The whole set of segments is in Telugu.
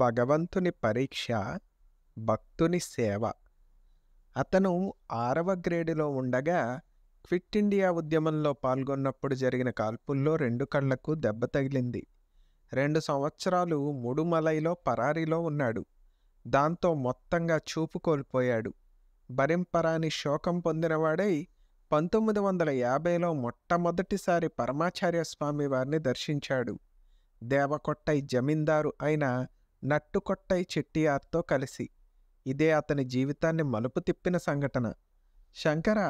భగవంతుని పరీక్ష భక్తుని సేవ అతను ఆరవ గ్రేడులో ఉండగా క్విట్ ఇండియా ఉద్యమంలో పాల్గొన్నప్పుడు జరిగిన కాల్పుల్లో రెండు కళ్లకు దెబ్బ తగిలింది రెండు సంవత్సరాలు ముడుమలైలో పరారీలో ఉన్నాడు దాంతో మొత్తంగా చూపు కోల్పోయాడు భరింపరాని శోకం పొందినవాడై పంతొమ్మిది వందల యాభైలో మొట్టమొదటిసారి పరమాచార్య స్వామివారిని దర్శించాడు దేవకొట్టై జమీందారు అయిన నట్టుకొట్టై చెట్టియార్తో కలిసి ఇదే అతని జీవితాన్ని మలుపు తిప్పిన సంఘటన శంకర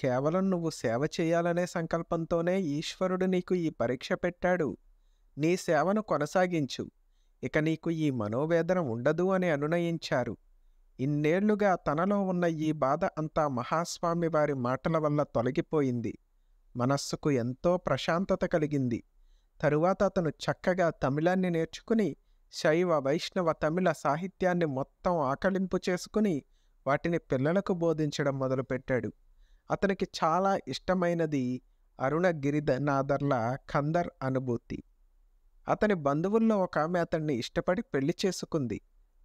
కేవలం నువ్వు సేవ చేయాలనే సంకల్పంతోనే ఈశ్వరుడు నీకు ఈ పరీక్ష పెట్టాడు నీ సేవను కొనసాగించు ఇక నీకు ఈ మనోవేదన ఉండదు అని అనునయించారు ఇన్నేళ్లుగా తనలో ఉన్న ఈ బాధ అంతా మహాస్వామి వారి మాటల వల్ల తొలగిపోయింది మనస్సుకు ఎంతో ప్రశాంతత కలిగింది తరువాత అతను చక్కగా తమిళాన్ని నేర్చుకుని శైవ వైష్ణవ తమిళ సాహిత్యాన్ని మొత్తం ఆకలింపు చేసుకుని వాటిని పిల్లలకు బోధించడం మొదలుపెట్టాడు అతనికి చాలా ఇష్టమైనది అరుణ నాదర్ల ఖందర్ అనుభూతి అతని బంధువుల్లో ఒక ఆమె అతన్ని ఇష్టపడి పెళ్లి చేసుకుంది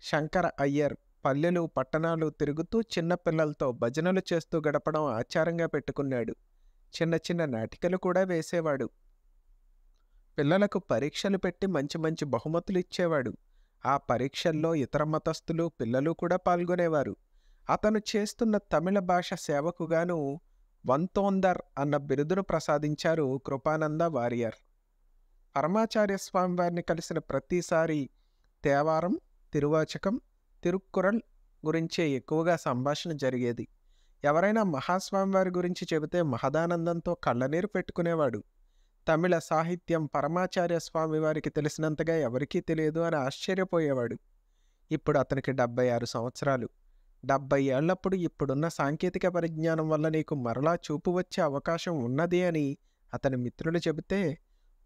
శంకర అయ్యర్ పల్లెలు పట్టణాలు తిరుగుతూ చిన్నపిల్లలతో భజనలు చేస్తూ గడపడం ఆచారంగా పెట్టుకున్నాడు చిన్న చిన్న నాటికలు కూడా వేసేవాడు పిల్లలకు పరీక్షలు పెట్టి మంచి మంచి బహుమతులు ఇచ్చేవాడు ఆ పరీక్షల్లో ఇతర మతస్థులు పిల్లలు కూడా పాల్గొనేవారు అతను చేస్తున్న తమిళ భాష సేవకుగాను వంతోందర్ అన్న బిరుదును ప్రసాదించారు కృపానంద వారియర్ పరమాచార్య స్వామి వారిని కలిసిన ప్రతిసారి తేవారం తిరువాచకం తిరుక్కురల్ గురించే ఎక్కువగా సంభాషణ జరిగేది ఎవరైనా మహాస్వామివారి గురించి చెబితే మహదానందంతో కళ్ళనీరు పెట్టుకునేవాడు తమిళ సాహిత్యం పరమాచార్య స్వామి వారికి తెలిసినంతగా ఎవరికీ తెలియదు అని ఆశ్చర్యపోయేవాడు ఇప్పుడు అతనికి డెబ్బై ఆరు సంవత్సరాలు డెబ్బై ఏళ్లప్పుడు ఇప్పుడున్న సాంకేతిక పరిజ్ఞానం వల్ల నీకు మరలా చూపు వచ్చే అవకాశం ఉన్నది అని అతని మిత్రులు చెబితే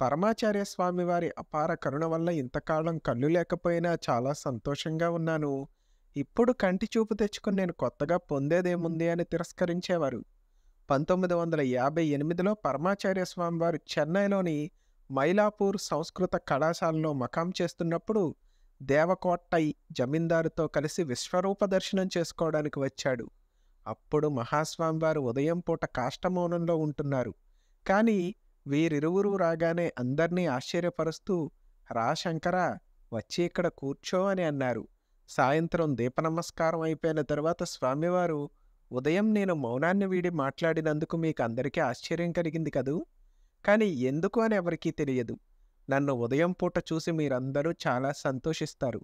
పరమాచార్య స్వామి వారి అపార కరుణ వల్ల ఇంతకాలం కళ్ళు లేకపోయినా చాలా సంతోషంగా ఉన్నాను ఇప్పుడు కంటి చూపు తెచ్చుకుని నేను కొత్తగా పొందేదేముంది అని తిరస్కరించేవారు పంతొమ్మిది వందల యాభై ఎనిమిదిలో పరమాచార్య స్వామివారు చెన్నైలోని మైలాపూర్ సంస్కృత కళాశాలలో మకాం చేస్తున్నప్పుడు దేవకోట్టై జమీందారుతో కలిసి విశ్వరూప దర్శనం చేసుకోవడానికి వచ్చాడు అప్పుడు మహాస్వామివారు ఉదయం పూట కాష్టమౌనంలో ఉంటున్నారు కానీ వీరిరువురు రాగానే అందర్నీ ఆశ్చర్యపరుస్తూ రా శంకర వచ్చి ఇక్కడ కూర్చో అని అన్నారు సాయంత్రం దీపనమస్కారం అయిపోయిన తర్వాత స్వామివారు ఉదయం నేను మౌనాన్ని వీడి మాట్లాడినందుకు మీకు అందరికీ ఆశ్చర్యం కలిగింది కదూ కానీ ఎందుకు అని ఎవరికీ తెలియదు నన్ను ఉదయం పూట చూసి మీరందరూ చాలా సంతోషిస్తారు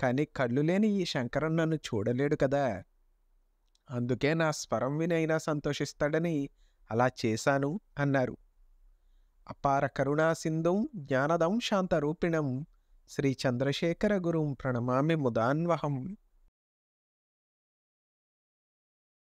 కానీ కళ్ళు లేని ఈ శంకరం నన్ను చూడలేడు కదా అందుకే నా స్వరం వినైనా సంతోషిస్తాడని అలా చేశాను అన్నారు అపార కరుణాసింధుం జ్ఞానదం శాంతరూపిణం శ్రీ చంద్రశేఖర గురుం ప్రణమామి ముదాన్వహం